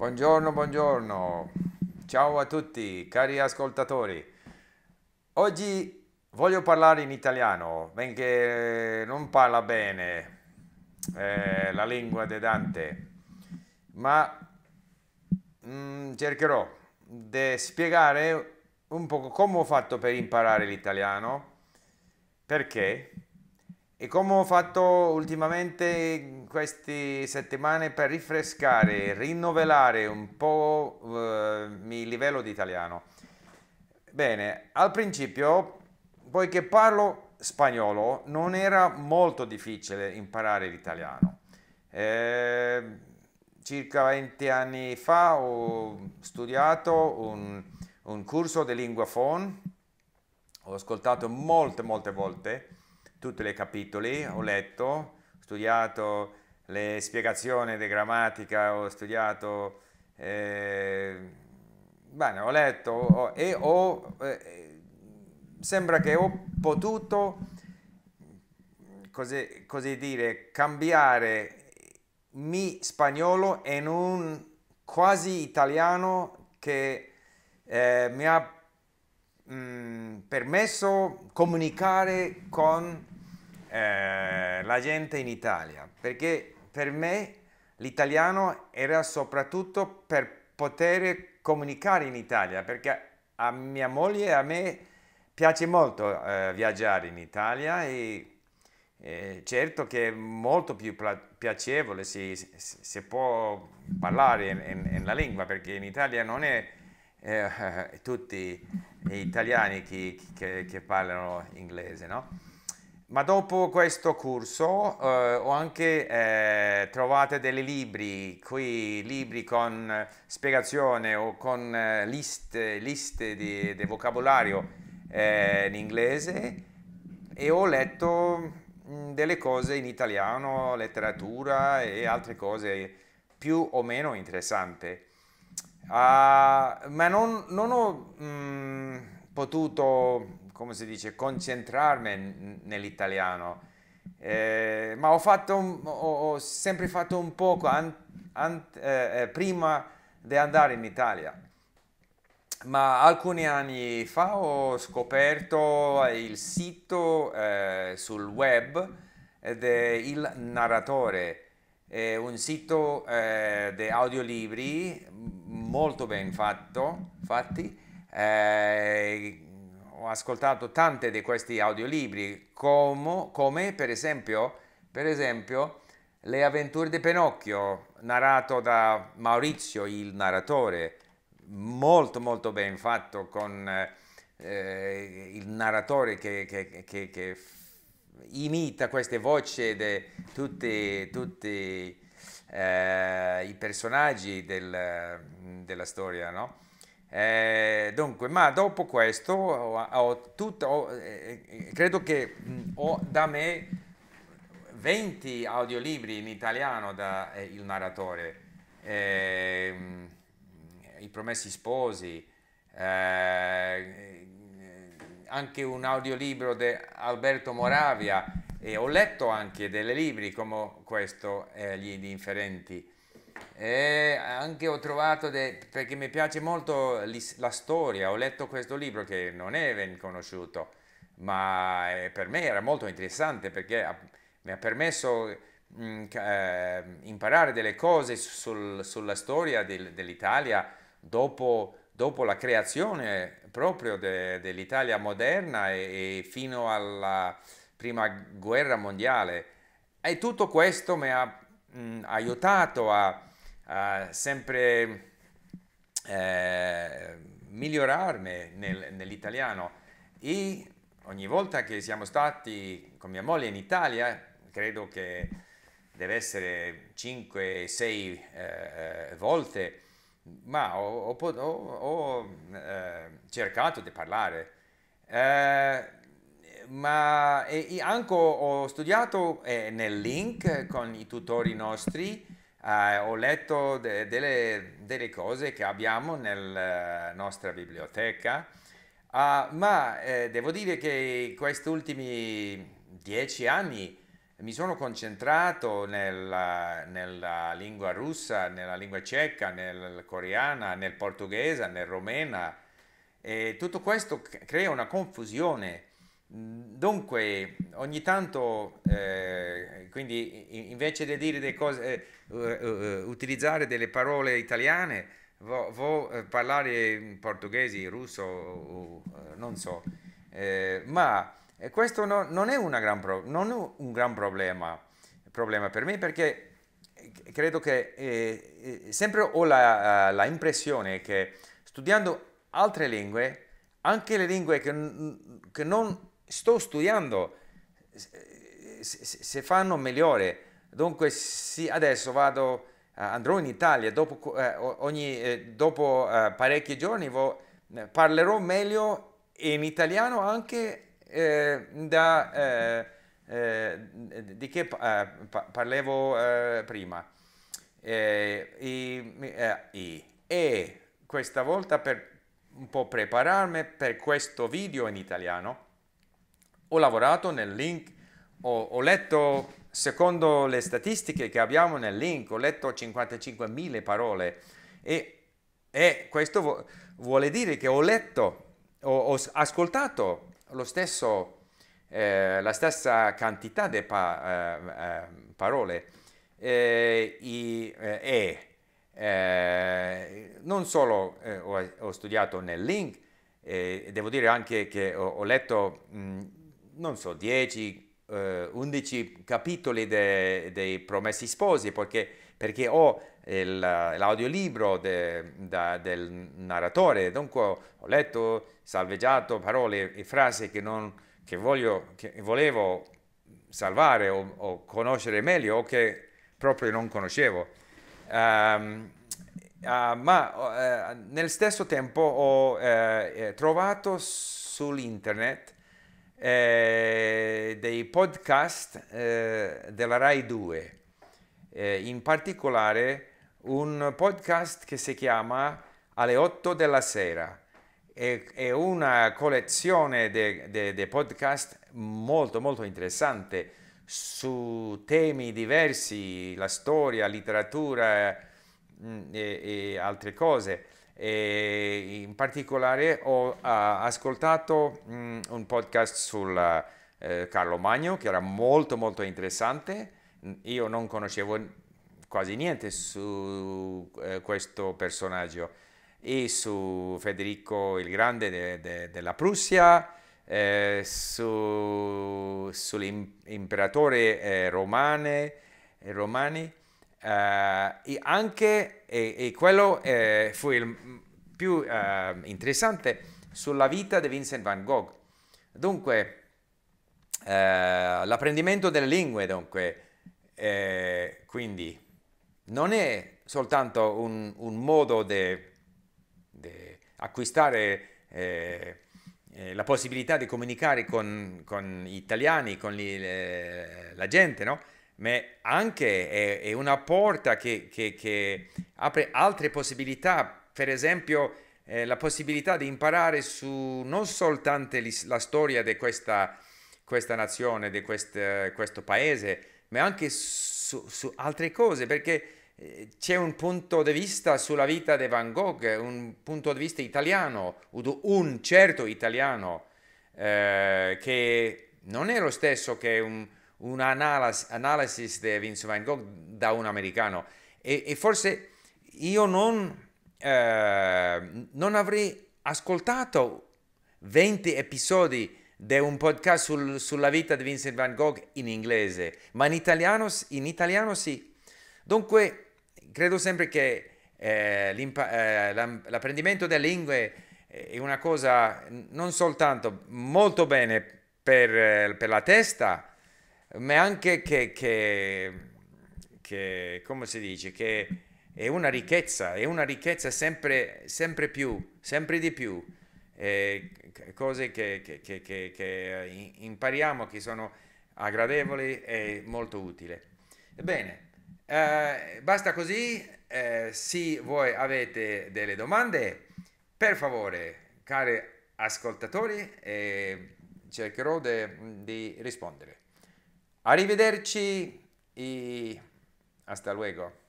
Buongiorno, buongiorno, ciao a tutti cari ascoltatori. Oggi voglio parlare in italiano, benché non parla bene eh, la lingua di Dante, ma mh, mm, cercherò di spiegare un po' come ho fatto per imparare l'italiano, perché e come ho fatto ultimamente queste settimane per rinfrescare, rinnovellare un po' il eh, mio livello di italiano? Bene, al principio, poiché parlo spagnolo, non era molto difficile imparare l'italiano. Eh, circa 20 anni fa ho studiato un, un, corso di lingua phone, ho ascoltato molte, molte volte tutti i capitoli, ho mm. letto, ho studiato le spiegazioni di grammatica, ho studiato, eh, bene, ho letto ho, e ho, eh, sembra che ho potuto, così, così dire, cambiare mi spagnolo in un quasi italiano che eh, mi ha mh, mm, permesso comunicare con eh, la gente in Italia, perché per me l'italiano era soprattutto per poter comunicare in Italia, perché a mia moglie e a me piace molto eh, viaggiare in Italia e eh, certo che è molto più piacevole se, si può parlare in, in, in, la lingua, perché in Italia non è eh, tutti gli italiani che, che, che parlano inglese, no? Ma dopo questo corso eh, ho anche eh, trovato dei libri, qui libri con spiegazione o con eh, liste, liste di, di vocabolario eh, in inglese e ho letto mm, delle cose in italiano, letteratura e altre cose più o meno interessanti. Uh, ma non, non ho mh, mm, potuto come si dice, concentrarmi nell'italiano. Eh, ma ho, fatto un, ho, ho, sempre fatto un poco an, an, eh, eh, prima di andare in Italia. Ma alcuni anni fa ho scoperto il sito eh, sul web Il narratore, è un sito eh, di audiolibri molto ben fatto, fatti, eh, ho ascoltato tanti di questi audiolibri, come, come per, esempio, per esempio Le avventure di Pinocchio, narrato da Maurizio, il narratore, molto molto ben fatto con eh, il narratore che, che, che, che, imita queste voci di tutti, tutti eh, i personaggi del, della storia, no? Eh, dunque, ma dopo questo ho, ho tutto, ho, eh, eh credo che mm, ho da me 20 audiolibri in italiano da eh, Il narratore, ehm, I promessi sposi, eh, anche un audiolibro di Alberto Moravia e ho letto anche dei libri come questo, eh, Gli indifferenti. E anche ho trovato, de, perché mi piace molto la storia, ho letto questo libro che non è ben conosciuto, ma per me era molto interessante perché mi ha permesso mh, mm, eh, imparare delle cose sul, sulla storia del, dell'Italia dopo, dopo, la creazione proprio de, dell'Italia moderna e, e fino alla prima guerra mondiale. E tutto questo mi ha mh, mm, aiutato a sempre eh, migliorarmi nel, nell'italiano e ogni volta che siamo stati con mia moglie in Italia, credo che deve essere 5-6 eh, volte, ma ho, ho, ho, ho eh, cercato di parlare. Eh, ma e, e anche ho studiato eh, nel link con i tutori nostri eh, ho letto de, delle, delle, cose che abbiamo nella eh, nostra biblioteca, eh, ma eh, devo dire che in questi ultimi dieci anni mi sono concentrato nella, nella, lingua russa, nella lingua ceca, nel coreana, nel portoghese, nel romena e tutto questo crea una confusione Dunque, ogni tanto, eh, quindi invece di dire delle cose, eh, eh, eh, utilizzare delle parole italiane, vo, vo eh, parlare in portoghese, in russo, o, eh, non so, ma questo no, non è pro, non un gran problema, problema, per me perché credo che sempre ho la, la impressione che studiando altre lingue, anche le lingue che, che non sto studiando, se fanno migliore. Dunque, sì, adesso vado, eh, andrò in Italia, dopo, eh, ogni, eh, dopo parecchi giorni parlerò meglio in italiano anche eh, da, eh, eh, di che parlevo prima. E, e questa volta per un po' prepararmi per questo video in italiano ho lavorato nel link, ho, ho letto, secondo le statistiche che abbiamo nel link, ho letto 55.000 parole e, e questo vu vuole dire che ho letto, ho, ho ascoltato lo stesso, eh, la stessa quantità di pa eh, eh, parole i, eh, e eh, non solo eh, ho, ho, studiato nel link, devo dire anche che ho, ho letto mh, non so, 10, eh, 11 capitoli dei Promessi Sposi, perché, perché ho eh, il, l'audiolibro de, da, del narratore, dunque ho letto, salveggiato parole e frasi che, non, che, voglio, che volevo salvare o, o, conoscere meglio o che proprio non conoscevo. Um, uh, ma uh, nel stesso tempo ho uh, trovato sull'internet eh, dei podcast eh, della RAI 2, eh, in particolare un podcast che si chiama Alle 8 della sera. È, è una collezione di podcast molto molto interessante su temi diversi, la storia, la letteratura mh, mm, e, e altre cose e in particolare ho uh, ascoltato um, un podcast sul uh, Carlo Magno che era molto molto interessante. Mm, io non conoscevo quasi niente su uh, questo personaggio e su Federico il Grande de, de, della Prussia, eh, su, sull'imperatore eh, romane, romani eh, e anche e, e quello eh, fu il più eh, interessante sulla vita di Vincent van Gogh. Dunque, l'apprendimento delle lingue, dunque, quindi, non è soltanto un, un modo di acquistare eh, eh, la possibilità di comunicare con, con, gli italiani, con gli, le, la gente, no? ma anche è, è una porta che, che, che, apre altre possibilità, per esempio eh, la possibilità di imparare su non soltanto la storia di questa, questa nazione, di quest, questo paese, ma anche su, su altre cose, perché eh, c'è un punto di vista sulla vita di Van Gogh, un punto di vista italiano, un certo italiano, eh, che non è lo stesso che un, un'analisi di Vince Van Gogh da un americano e, e forse io non, eh, non, avrei ascoltato 20 episodi di un podcast sul, sulla vita di Vincent Van Gogh in inglese, ma in italiano, in italiano sì. Dunque, credo sempre che eh, eh, l'apprendimento delle lingue è una cosa non soltanto molto bene per, per la testa, ma anche che, che, che, come si dice, che è una ricchezza, è una ricchezza sempre, sempre più, sempre di più. Eh, cose che, che, impariamo che sono agradevoli e molto utili. Bene, eh, basta così. Eh, se voi avete delle domande, per favore, cari ascoltatori, eh, cercherò di rispondere. Arrivederci e hasta luego.